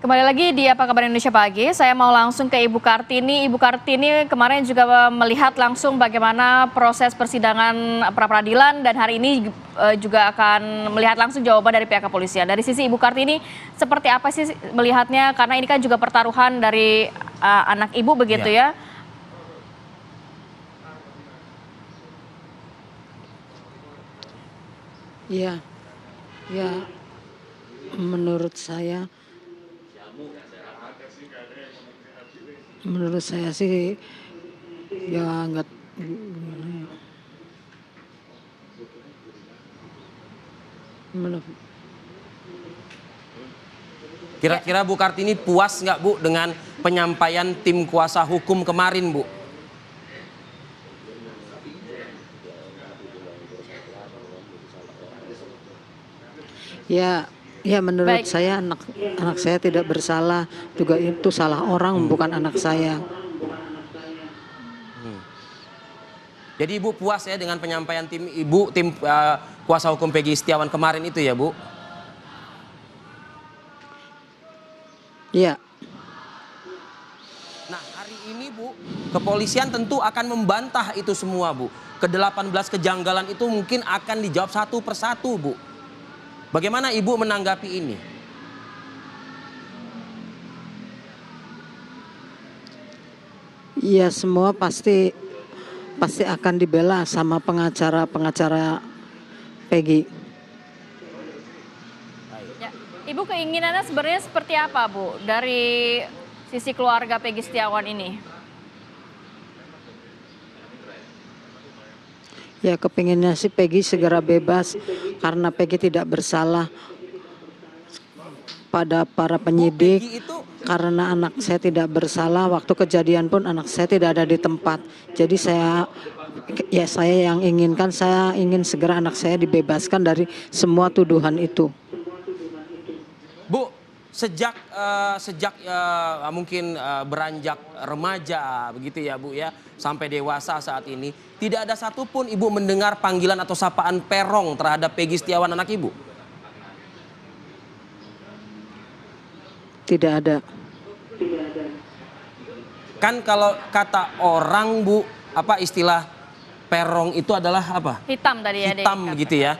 Kembali lagi di Apa Kabar Indonesia Pagi, saya mau langsung ke Ibu Kartini. Ibu Kartini kemarin juga eh, melihat langsung bagaimana proses persidangan pra-peradilan dan hari ini eh, juga akan melihat langsung jawaban dari pihak kepolisian. Dari sisi Ibu Kartini, seperti apa sih melihatnya? Karena ini kan juga pertaruhan dari uh, anak ibu begitu iya. ya. ya. Ya, ya menurut saya menurut saya sih ya nggak gimana ya Kira-kira Bu Kartini puas nggak Bu dengan penyampaian tim kuasa hukum kemarin Bu? Ya Ya menurut Baik. saya anak anak saya tidak bersalah juga itu salah orang hmm. bukan anak saya. Hmm. Jadi ibu puas ya dengan penyampaian tim ibu tim uh, kuasa hukum Peggy Setiawan kemarin itu ya bu? Iya. Nah hari ini bu kepolisian tentu akan membantah itu semua bu. Ke-18 kejanggalan itu mungkin akan dijawab satu persatu bu Bagaimana ibu menanggapi ini? Iya semua pasti pasti akan dibela sama pengacara-pengacara Peggy. Ya, Ibu keinginannya sebenarnya seperti apa Bu dari sisi keluarga Peggy Setiawan ini? Ya kepinginnya sih Peggy segera bebas karena Peggy tidak bersalah pada para penyidik karena anak saya tidak bersalah waktu kejadian pun anak saya tidak ada di tempat jadi saya ya saya yang inginkan saya ingin segera anak saya dibebaskan dari semua tuduhan itu sejak uh, sejak uh, mungkin uh, beranjak remaja begitu ya Bu ya sampai dewasa saat ini tidak ada satupun Ibu mendengar panggilan atau sapaan perong terhadap Peggy Setiawan anak Ibu Tidak ada Kan kalau kata orang Bu apa istilah perong itu adalah apa Hitam tadi ya Hitam gitu ya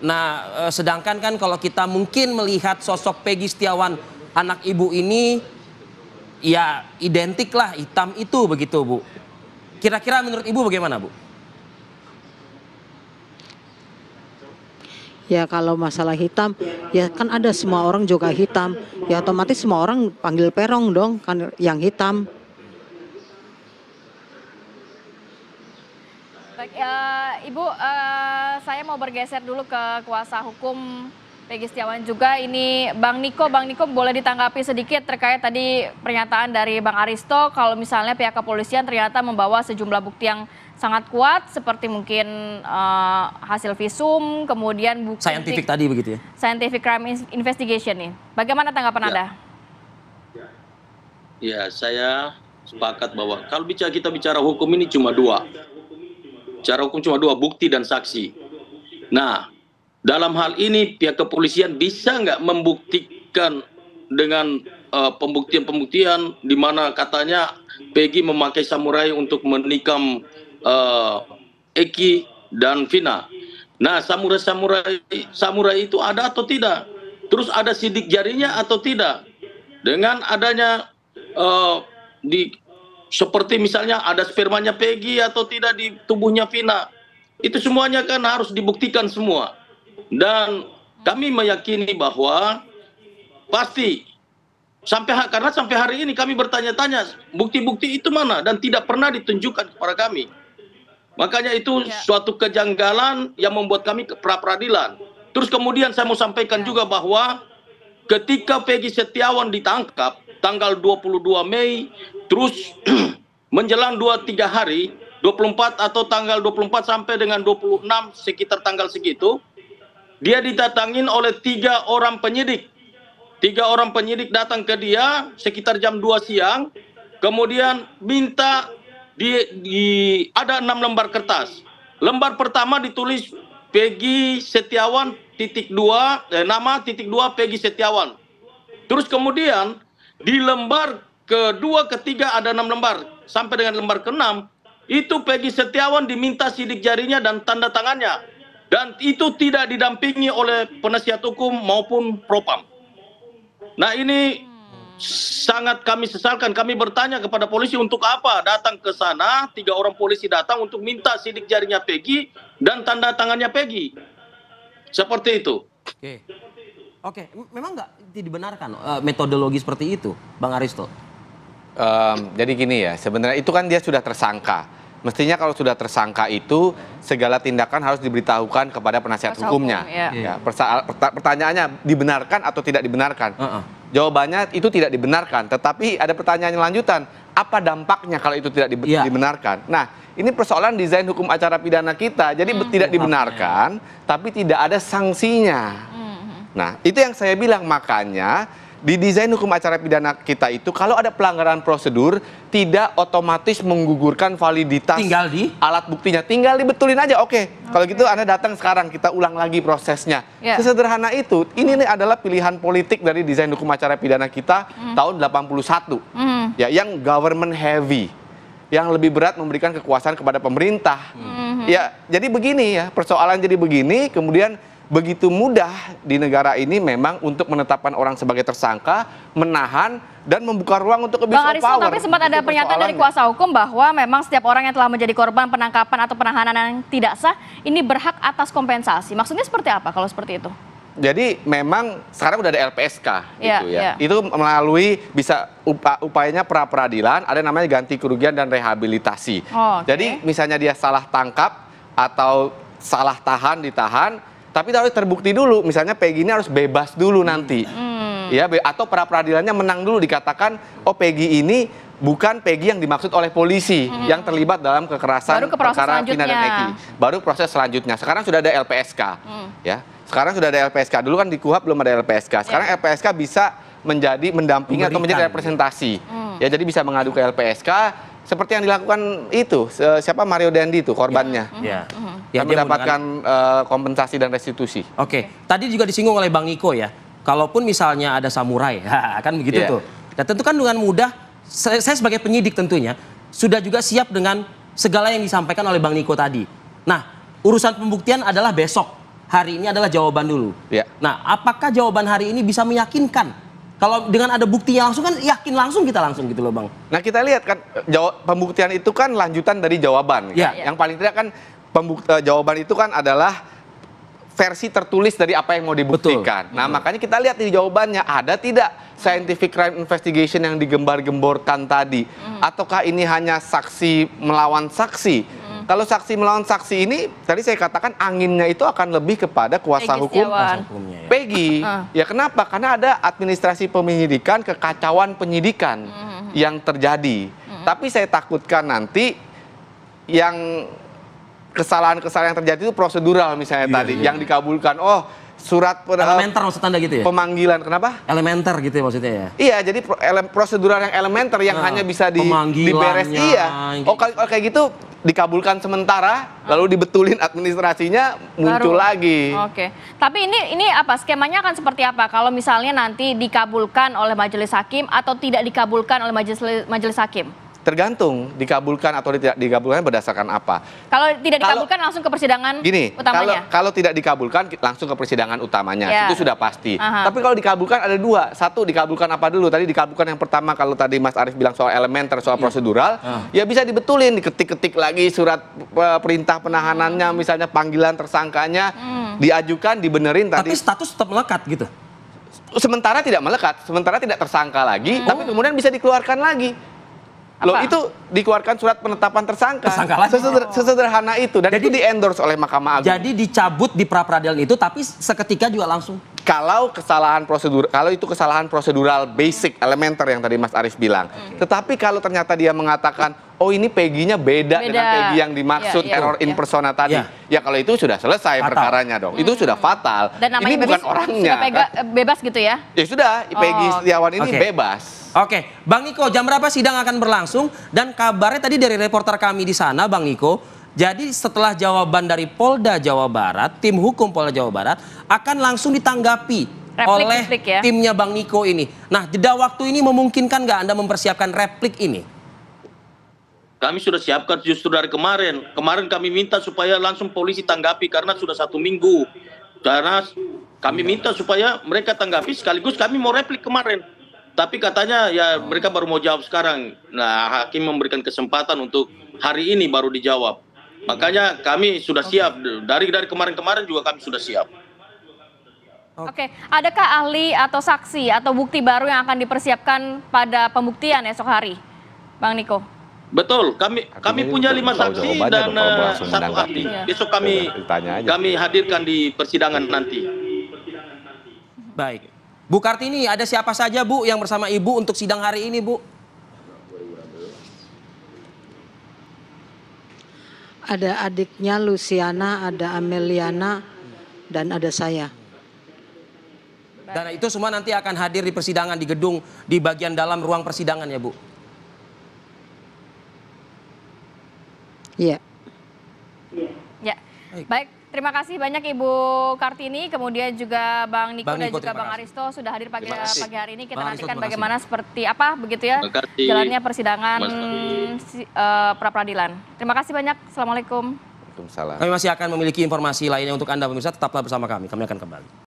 Nah, eh, sedangkan kan kalau kita mungkin melihat sosok Peggy Setiawan anak ibu ini ya identik lah hitam itu begitu, Bu. Kira-kira menurut Ibu bagaimana, Bu? Ya kalau masalah hitam, ya kan ada semua orang juga hitam. Ya otomatis semua orang panggil perong dong, kan yang hitam. Baik, uh, Ibu, uh, saya mau bergeser dulu ke kuasa hukum Pegi Setiawan juga. Ini Bang Niko, Bang Niko boleh ditanggapi sedikit terkait tadi pernyataan dari Bang Aristo kalau misalnya pihak kepolisian ternyata membawa sejumlah bukti yang sangat kuat seperti mungkin uh, hasil visum, kemudian bukti scientific tadi begitu ya. Scientific crime investigation nih. Bagaimana tanggapan ya. Anda? Ya, saya sepakat bahwa kalau bicara kita bicara hukum ini cuma dua. Cara hukum cuma dua, bukti dan saksi. Nah, dalam hal ini pihak kepolisian bisa nggak membuktikan dengan eh, pembuktian-pembuktian uh, di mana katanya Peggy memakai samurai untuk menikam uh, Eki dan Vina. Nah, samurai-samurai samurai itu ada atau tidak? Terus ada sidik jarinya atau tidak? Dengan adanya uh, di seperti misalnya ada spermanya Peggy atau tidak di tubuhnya Vina itu semuanya kan harus dibuktikan semua. Dan kami meyakini bahwa pasti sampai karena sampai hari ini kami bertanya-tanya bukti-bukti itu mana dan tidak pernah ditunjukkan kepada kami. Makanya itu ya. suatu kejanggalan yang membuat kami ke pra peradilan. Terus kemudian saya mau sampaikan ya. juga bahwa ketika Peggy Setiawan ditangkap tanggal 22 Mei terus menjelang 2 3 hari 24 atau tanggal 24 sampai dengan 26 sekitar tanggal segitu dia ditatangin oleh tiga orang penyidik tiga orang penyidik datang ke dia sekitar jam 2 siang kemudian minta di, di ada enam lembar kertas lembar pertama ditulis Pegi Setiawan titik dua eh, nama titik dua Pegi Setiawan terus kemudian di lembar kedua ketiga ada enam lembar sampai dengan lembar keenam itu Peggy Setiawan diminta sidik jarinya dan tanda tangannya. Dan itu tidak didampingi oleh penasihat hukum maupun propam. Nah ini sangat kami sesalkan. Kami bertanya kepada polisi untuk apa datang ke sana. Tiga orang polisi datang untuk minta sidik jarinya Peggy dan tanda tangannya Peggy. Seperti itu. Oke. Oke, memang nggak dibenarkan uh, metodologi seperti itu, Bang Aristo? Um, jadi gini ya, sebenarnya itu kan dia sudah tersangka mestinya kalau sudah tersangka itu segala tindakan harus diberitahukan kepada penasihat Masa hukumnya. Hukum, iya. ya. Ya, pertanyaannya dibenarkan atau tidak dibenarkan? Uh -uh. Jawabannya itu tidak dibenarkan, tetapi ada pertanyaan lanjutan, apa dampaknya kalau itu tidak dibe ya. dibenarkan? Nah, ini persoalan desain hukum acara pidana kita, jadi hmm. tidak dibenarkan, tapi tidak ada sanksinya. Hmm, hmm. Nah, itu yang saya bilang makanya di desain hukum acara pidana kita itu kalau ada pelanggaran prosedur tidak otomatis menggugurkan validitas tinggal di alat buktinya tinggal dibetulin aja oke okay. okay. kalau gitu anda datang sekarang kita ulang lagi prosesnya yeah. sesederhana itu ini nih adalah pilihan politik dari desain hukum acara pidana kita mm. tahun 81 mm. ya yang government heavy yang lebih berat memberikan kekuasaan kepada pemerintah mm ya jadi begini ya persoalan jadi begini kemudian begitu mudah di negara ini memang untuk menetapkan orang sebagai tersangka, menahan dan membuka ruang untuk abuse Bang tapi sempat ada pernyataan dari kuasa hukum bahwa memang setiap orang yang telah menjadi korban penangkapan atau penahanan yang tidak sah ini berhak atas kompensasi. Maksudnya seperti apa kalau seperti itu? Jadi memang sekarang udah ada LPSK yeah, gitu ya. Yeah. Itu melalui bisa upa, upayanya pra peradilan, ada namanya ganti kerugian dan rehabilitasi. Oh, okay. Jadi misalnya dia salah tangkap atau salah tahan ditahan tapi harus terbukti dulu misalnya Peggy ini harus bebas dulu nanti hmm. ya atau pra peradilannya menang dulu dikatakan oh Peggy ini bukan Peggy yang dimaksud oleh polisi hmm. yang terlibat dalam kekerasan baru ke perkara Vina dan Eki. Baru proses selanjutnya. Sekarang sudah ada LPSK. Hmm. Ya. Sekarang sudah ada LPSK. Dulu kan di KUHAP belum ada LPSK. Sekarang ya. LPSK bisa menjadi mendampingi atau menjadi representasi. Hmm. Ya, jadi bisa mengadu ke LPSK seperti yang dilakukan itu siapa Mario Dandi itu korbannya. Ya. Ya yang ya, mendapatkan menggunakan... uh, kompensasi dan restitusi. Oke, okay. tadi juga disinggung oleh Bang Iko ya. Kalaupun misalnya ada samurai, kan begitu yeah. tuh. Nah tentu kan dengan mudah, saya, saya sebagai penyidik tentunya sudah juga siap dengan segala yang disampaikan oleh Bang Niko tadi. Nah urusan pembuktian adalah besok. Hari ini adalah jawaban dulu. Yeah. Nah apakah jawaban hari ini bisa meyakinkan kalau dengan ada buktinya langsung kan yakin langsung kita langsung gitu loh bang. Nah kita lihat kan eh, jawab, pembuktian itu kan lanjutan dari jawaban. Kan? Ya. Yang paling tidak kan pembukta, eh, jawaban itu kan adalah versi tertulis dari apa yang mau dibuktikan. Betul. Nah, betul. makanya kita lihat di jawabannya ada tidak scientific crime investigation yang digembar-gemborkan tadi mm. ataukah ini hanya saksi melawan saksi? Hmm. Kalau saksi melawan saksi ini tadi saya katakan anginnya itu akan lebih kepada kuasa Egy hukum hukumnya, ya. Peggy. Hmm. Ya kenapa? Karena ada administrasi penyidikan kekacauan penyidikan mm. yang terjadi. Mm. Tapi saya takutkan nanti yang kesalahan-kesalahan yang terjadi itu prosedural misalnya iya, tadi iya. yang iya. dikabulkan. Oh, surat eh, elementer maksud Anda gitu ya? Pemanggilan kenapa? Elementer gitu ya maksudnya ya. Iya, jadi pro, ele, prosedural yang elementer yang nah, hanya bisa di diberes iya. Oh, kalau kayak gitu dikabulkan sementara lalu dibetulin administrasinya muncul Baru. lagi. Oke. Tapi ini ini apa skemanya akan seperti apa kalau misalnya nanti dikabulkan oleh majelis hakim atau tidak dikabulkan oleh majelis majelis hakim? tergantung dikabulkan atau tidak dikabulkan berdasarkan apa. Kalau tidak dikabulkan langsung ke persidangan gini, utamanya. Kalau kalau tidak dikabulkan langsung ke persidangan utamanya. ya. Itu sudah pasti. Aha. Tapi kalau dikabulkan ada dua. Satu dikabulkan apa dulu? Tadi dikabulkan yang pertama kalau tadi Mas Arief bilang soal elemen, soal iya. prosedural, ya bisa dibetulin, diketik-ketik lagi surat e, perintah penahanannya, hmm. misalnya panggilan tersangkanya, hmm. diajukan, dibenerin tadi. Tapi status tetap melekat gitu sementara tidak melekat, sementara tidak tersangka lagi, hmm. tapi kemudian bisa dikeluarkan lagi. Loh itu dikeluarkan surat penetapan tersangka. Tersangka Seseder, sesederhana itu dan jadi, itu diendorse oleh Mahkamah Agung. Jadi dicabut di pra peradilan itu tapi seketika juga langsung kalau kesalahan prosedur kalau itu kesalahan prosedural basic elementer yang tadi Mas Arif bilang. Okay. Hmm. Tetapi kalau ternyata dia mengatakan oh ini peginya nya beda, beda dengan Pegi yang dimaksud yeah, yeah, error yeah. in iya. persona tadi. Yeah. Ya kalau itu sudah selesai fatal. perkaranya dong. Hmm. Itu sudah fatal. Dan namanya ini bebas, bukan orangnya. Sudah pega, eh, bebas gitu ya. Ya sudah, oh. Setiawan ini okay. bebas. Oke, okay. Bang Iko, jam berapa sidang akan berlangsung dan kabarnya tadi dari reporter kami di sana Bang Iko. Jadi setelah jawaban dari Polda Jawa Barat, tim hukum Polda Jawa Barat akan langsung ditanggapi replik, oleh replik ya. timnya Bang Niko ini. Nah, jeda waktu ini memungkinkan nggak Anda mempersiapkan replik ini? Kami sudah siapkan justru dari kemarin. Kemarin kami minta supaya langsung polisi tanggapi karena sudah satu minggu. Karena kami iya. minta supaya mereka tanggapi sekaligus kami mau replik kemarin. Tapi katanya ya oh. mereka baru mau jawab sekarang. Nah, hakim memberikan kesempatan untuk hari ini baru dijawab. Makanya kami sudah okay. siap dari dari kemarin-kemarin juga kami sudah siap. Oke, okay. adakah ahli atau saksi atau bukti baru yang akan dipersiapkan pada pembuktian esok hari, Bang Niko? Betul, kami kami punya lima saksi dan eh, satu ahli. Iya. Besok kami kami hadirkan di persidangan nanti. Baik. Bu Kartini, ada siapa saja Bu yang bersama Ibu untuk sidang hari ini, Bu? ada adiknya Luciana, ada Ameliana, dan ada saya. Dan itu semua nanti akan hadir di persidangan di gedung di bagian dalam ruang persidangan ya Bu? Iya. Yeah. Iya. Yeah. Baik, Terima kasih banyak Ibu Kartini, kemudian juga Bang Niko Bang Niko, dan juga Bang kasih. Aristo sudah hadir pagi eh, pagi hari ini. Kita nantikan Aristo, bagaimana seperti apa begitu ya jalannya persidangan uh, eh, pra peradilan. Terima kasih banyak. Assalamualaikum. Waalaikumsalam. Kami masih akan memiliki informasi lainnya untuk Anda pemirsa, tetaplah bersama kami. Kami akan kembali.